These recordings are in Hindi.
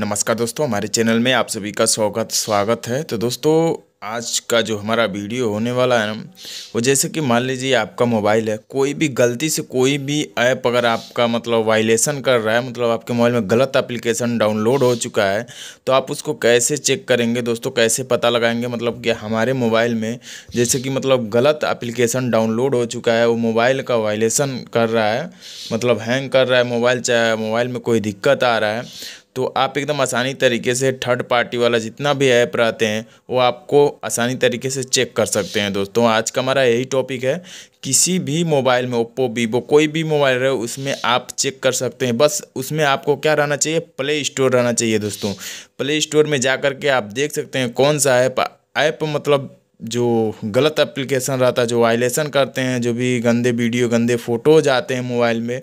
नमस्कार दोस्तों हमारे चैनल में आप सभी का स्वागत स्वागत है तो दोस्तों आज का जो हमारा वीडियो होने वाला है ना वो जैसे कि मान लीजिए आपका मोबाइल है कोई भी गलती से कोई भी ऐप अगर आपका मतलब वायलेशन कर रहा है मतलब आपके मोबाइल में गलत एप्लीकेशन डाउनलोड हो चुका है तो आप उसको कैसे चेक करेंगे दोस्तों कैसे पता लगाएंगे मतलब कि हमारे मोबाइल में जैसे कि मतलब गलत एप्लीकेशन डाउनलोड हो चुका है वो मोबाइल का वायलेशन कर रहा है मतलब हैंग कर रहा है मोबाइल चाहे मोबाइल में कोई दिक्कत आ रहा है तो आप एकदम आसानी तरीके से थर्ड पार्टी वाला जितना भी ऐप रहते हैं वो आपको आसानी तरीके से चेक कर सकते हैं दोस्तों आज का हमारा यही टॉपिक है किसी भी मोबाइल में ओप्पो वीवो कोई भी मोबाइल रहे उसमें आप चेक कर सकते हैं बस उसमें आपको क्या रहना चाहिए प्ले स्टोर रहना चाहिए दोस्तों प्ले स्टोर में जा कर के आप देख सकते हैं कौन सा ऐप ऐप मतलब जो गलत एप्लीकेशन रहता है जो वायलेशन करते हैं जो भी गंदे वीडियो गंदे फ़ोटोज आते हैं मोबाइल में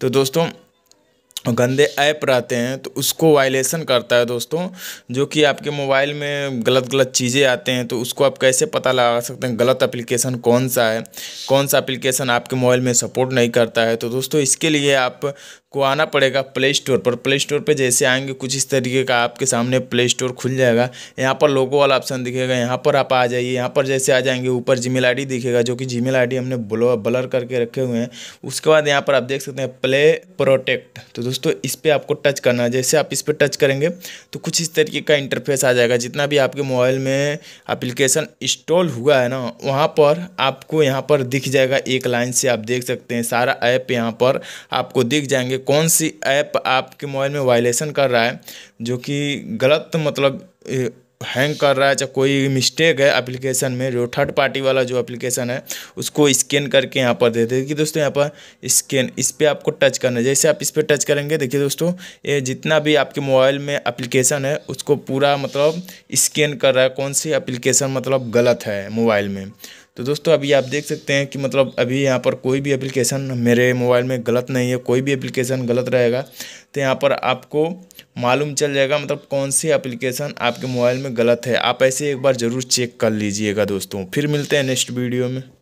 तो दोस्तों गंदे ऐप रहते हैं तो उसको वायलेशन करता है दोस्तों जो कि आपके मोबाइल में गलत गलत चीज़ें आते हैं तो उसको आप कैसे पता लगा सकते हैं गलत एप्लीकेशन कौन सा है कौन सा एप्लीकेशन आपके मोबाइल में सपोर्ट नहीं करता है तो दोस्तों इसके लिए आप को आना पड़ेगा प्ले स्टोर पर प्ले स्टोर पर जैसे आएंगे कुछ इस तरीके का आपके सामने प्ले स्टोर खुल जाएगा यहाँ पर लोगो वाला ऑप्शन दिखेगा यहाँ पर आप आ जाइए यहाँ पर जैसे आ जाएंगे ऊपर जीमेल मेल दिखेगा जो कि जीमेल मेल हमने ब्लो ब्लर करके रखे हुए हैं उसके बाद यहाँ पर आप देख सकते हैं प्ले प्रोटेक्ट तो दोस्तों इस पर आपको टच करना है जैसे आप इस पर टच करेंगे तो कुछ इस तरीके का इंटरफेस आ जाएगा जितना भी आपके मोबाइल में अप्लीकेशन इंस्टॉल हुआ है ना वहाँ पर आपको यहाँ पर दिख जाएगा एक लाइन से आप देख सकते हैं सारा ऐप यहाँ पर आपको दिख जाएंगे कौन सी ऐप आपके मोबाइल में वायलेशन कर रहा है जो कि गलत मतलब हैंग कर रहा है चाहे कोई मिस्टेक है एप्लीकेशन में जो थर्ड पार्टी वाला जो एप्लीकेशन है उसको स्कैन करके यहाँ पर दे देखिए दोस्तों यहाँ पर स्कैन इस पर आपको टच करना है जैसे आप इस पर टच करेंगे देखिए दोस्तों ये जितना भी आपके मोबाइल में एप्लीकेशन है उसको पूरा मतलब स्कैन कर रहा है कौन सी एप्लीकेशन मतलब गलत है मोबाइल में तो दोस्तों अभी आप देख सकते हैं कि मतलब अभी यहाँ पर कोई भी एप्लीकेशन मेरे मोबाइल में गलत नहीं है कोई भी एप्लीकेशन गलत रहेगा तो यहाँ पर आपको मालूम चल जाएगा मतलब कौन सी एप्लीकेशन आपके मोबाइल में गलत है आप ऐसे एक बार ज़रूर चेक कर लीजिएगा दोस्तों फिर मिलते हैं नेक्स्ट वीडियो में